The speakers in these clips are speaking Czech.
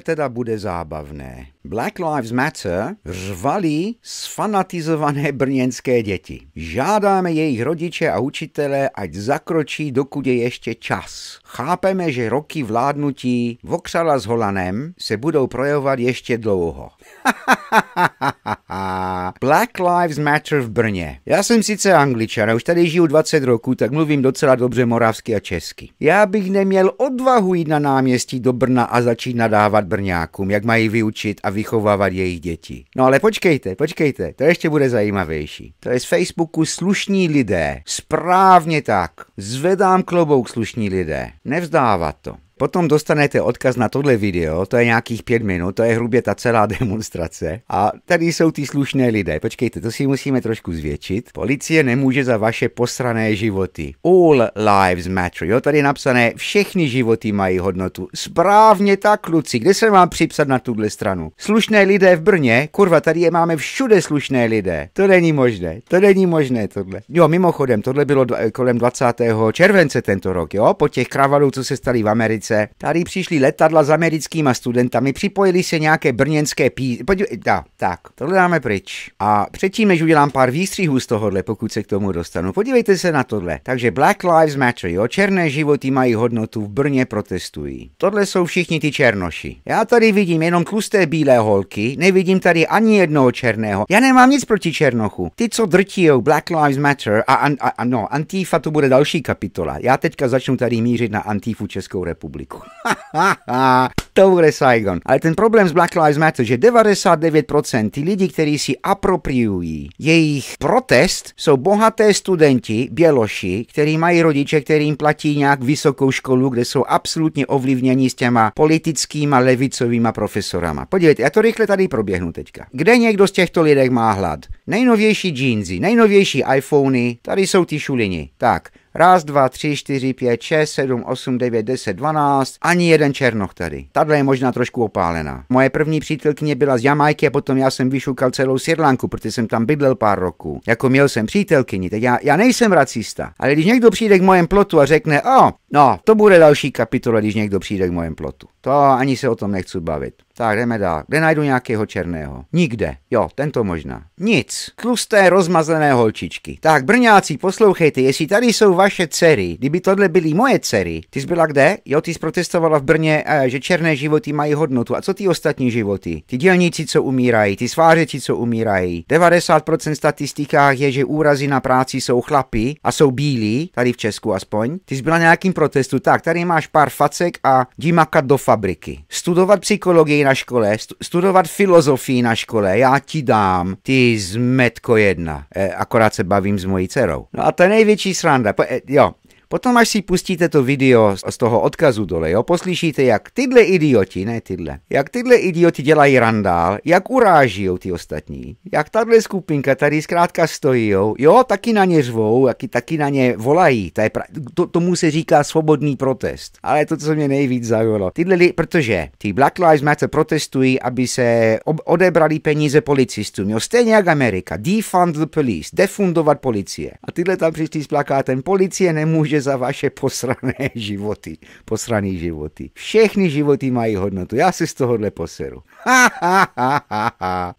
teda bude zábavné. Black Lives Matter řvali sfanatizované brněnské děti. Žádáme jejich rodiče a učitele, ať zakročí, dokud je ještě čas. Chápeme, že roky vládnutí Voxala s Holanem se budou projevovat ještě dlouho. Black Lives Matter v Brně. Já jsem sice angličan a už tady žiju 20 roků, tak mluvím docela dobře moravsky a česky. Já bych neměl odvahu jít na náměstí do Brna a začít nadávat Brňákům, jak mají vyučit a vychovávat jejich děti. No ale počkejte, počkejte, to ještě bude zajímavější. To je z Facebooku slušní lidé. Správně tak. Zvedám klobouk slušní lidé. Nevzdávat to. Potom dostanete odkaz na tohle video, to je nějakých pět minut, to je hrubě ta celá demonstrace. A tady jsou ty slušné lidé. Počkejte, to si musíme trošku zvětšit. Policie nemůže za vaše posrané životy. All lives matter. Jo, tady je napsané, všechny životy mají hodnotu. Správně tak, kluci, kde se mám připsat na tuhle stranu? Slušné lidé v Brně, kurva, tady je máme všude slušné lidé. To není možné, to není možné tohle. Jo, mimochodem, tohle bylo kolem 20. července tento rok, jo, po těch kravalů, co se stali v Americe Americe. Tady přišli letadla s americkýma studentami, připojili se nějaké brněnské pí... Podívej, da, tak, tohle dáme pryč. A předtím, než udělám pár výstřihů z tohohle, pokud se k tomu dostanu, podívejte se na tohle. Takže Black Lives Matter, jo, černé životy mají hodnotu, v Brně protestují. Tohle jsou všichni ty černoši. Já tady vidím jenom tlusté bílé holky, nevidím tady ani jednoho černého. Já nemám nic proti černochu. Ty, co jo, Black Lives Matter a, an, a, a no, Antifa to bude další kapitola. Já teďka začnu tady mířit na Antifu Českou republiku republiku. to bude Saigon. Ale ten problém s Black Lives Matter, že 99% ty lidi, kteří si apropriují jejich protest, jsou bohaté studenti, běloši, kteří mají rodiče, kteří jim platí nějak vysokou školu, kde jsou absolutně ovlivněni s těma politickýma levicovýma profesorama. Podívejte, já to rychle tady proběhnu teďka. Kde někdo z těchto lidí má hlad? Nejnovější jeansy, nejnovější iPhony, tady jsou ty šuliny. Tak, Raz, dva, tři, čtyři, pět, šest, sedm, osm, devět, deset, dvanáct. Ani jeden černoch tady. Tadle je možná trošku opálená. Moje první přítelkyně byla z Jamajky a potom já jsem vyšukal celou Sirlanku, protože jsem tam bydlel pár roků. Jako měl jsem přítelkyni, tak já, já nejsem racista. Ale když někdo přijde k mojem plotu a řekne, o, No, to bude další kapitola, když někdo přijde k mojem plotu. To ani se o tom nechci bavit. Tak jdeme dál. Kde najdu nějakého černého? Nikde. Jo, tento možná. Nic. Tlusté rozmazlené holčičky. Tak brňáci, poslouchejte, jestli tady jsou vaše dcery, kdyby tohle byly moje dcery. Ty jsi byla kde? Jo, ty jsi protestovala v Brně, eh, že černé životy mají hodnotu. A co ty ostatní životy? Ty dělníci, co umírají, ty svářeči, co umírají. 90% statistikách je, že úrazy na práci jsou chlapy a jsou bílí, tady v Česku aspoň. Ty jsi byla nějakým protestu, tak tady máš pár facek a jdi makat do fabriky. Studovat psychologii na škole, studovat filozofii na škole, já ti dám, ty zmetko jedna. E, akorát se bavím s mojí dcerou. No a ta největší sranda. Po, e, jo, Potom, až si pustíte to video z toho odkazu dole, jo, poslyšíte, jak tyhle idioti, ne tyhle, jak tyhle idioti dělají randál, jak uráží ty ostatní, jak tahle skupinka tady zkrátka stojí, jo, taky na ně řvou, taky, taky na ně volají, to je pra... to, tomu se říká svobodný protest. Ale to, co mě nejvíc zaujalo, tyhle, li... protože ty Black Lives Matter protestují, aby se ob- odebrali peníze policistům, jo, stejně jak Amerika, defund the police, defundovat policie. A tyhle tam přišli s plakátem, policie nemůže za vaše posrané životy. Posraný životy. Všechny životy mají hodnotu. Já si z tohohle poseru.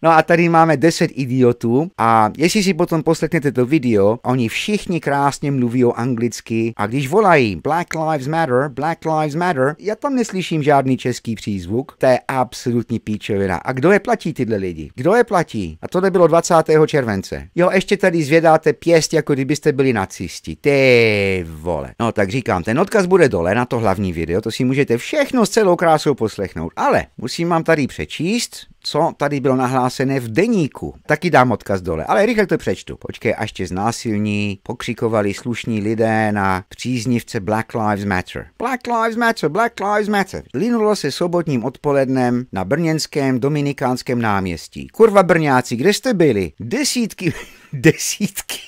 No a tady máme 10 idiotů a jestli si potom poslechnete to video, oni všichni krásně mluví o anglicky a když volají Black Lives Matter, Black Lives Matter, já tam neslyším žádný český přízvuk. To je absolutní píčovina. A kdo je platí tyhle lidi? Kdo je platí? A tohle bylo 20. července. Jo, ještě tady zvědáte pěst, jako kdybyste byli nacisti. Ty vole. No tak říkám, ten odkaz bude dole na to hlavní video, to si můžete všechno s celou krásou poslechnout. Ale musím vám tady přečíst, co tady bylo nahlásené v deníku. Taky dám odkaz dole, ale rychle to přečtu. Počkej, až tě znásilní, pokřikovali slušní lidé na příznivce Black Lives Matter. Black Lives Matter, Black Lives Matter. Linulo se sobotním odpolednem na brněnském dominikánském náměstí. Kurva Brňáci, kde jste byli? Desítky, desítky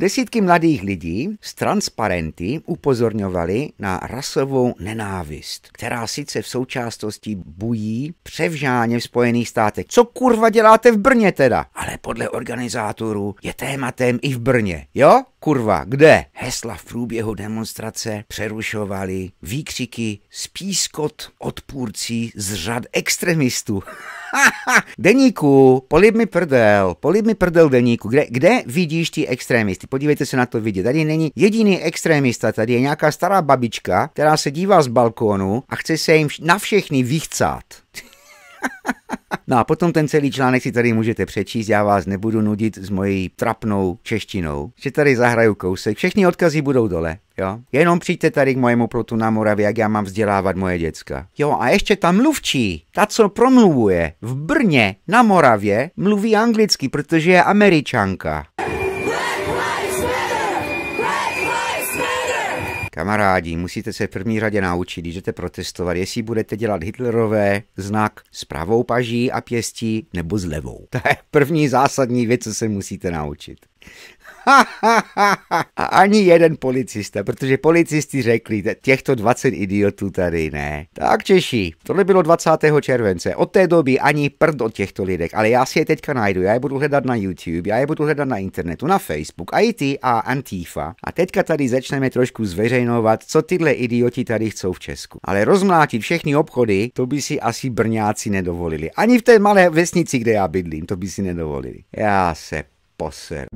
Desítky mladých lidí s transparenty upozorňovali na rasovou nenávist, která sice v součástnosti bují převžáně v Spojených státech. Co kurva děláte v Brně teda? Ale podle organizátorů je tématem i v Brně, jo? Kurva, kde? Hesla v průběhu demonstrace přerušovaly výkřiky spískot odpůrcí z řad extremistů. deníku, polib mi prdel, polib mi prdel deníku, kde, kde vidíš ty extrémisty? Podívejte se na to vidět. Tady není jediný extrémista, tady je nějaká stará babička, která se dívá z balkónu a chce se jim na všechny vychcát. No a potom ten celý článek si tady můžete přečíst, já vás nebudu nudit s mojí trapnou češtinou, že tady zahraju kousek, všechny odkazy budou dole. Jo? Jenom přijďte tady k mojemu plotu na Moravě, jak já mám vzdělávat moje děcka. Jo, a ještě ta mluvčí, ta, co promluvuje v Brně na Moravě, mluví anglicky, protože je američanka. Kamarádi, musíte se v první řadě naučit, když jdete protestovat, jestli budete dělat Hitlerové znak s pravou paží a pěstí nebo s levou. To je první zásadní věc, co se musíte naučit. A ani jeden policista, protože policisti řekli, těchto 20 idiotů tady ne. Tak Češi, tohle bylo 20. července. Od té doby ani prd od těchto lidek, ale já si je teďka najdu, já je budu hledat na YouTube, já je budu hledat na internetu, na Facebook, IT a Antifa. A teďka tady začneme trošku zveřejnovat, co tyhle idioti tady chcou v Česku. Ale rozmlátit všechny obchody, to by si asi Brňáci nedovolili. Ani v té malé vesnici, kde já bydlím, to by si nedovolili. Já se poser.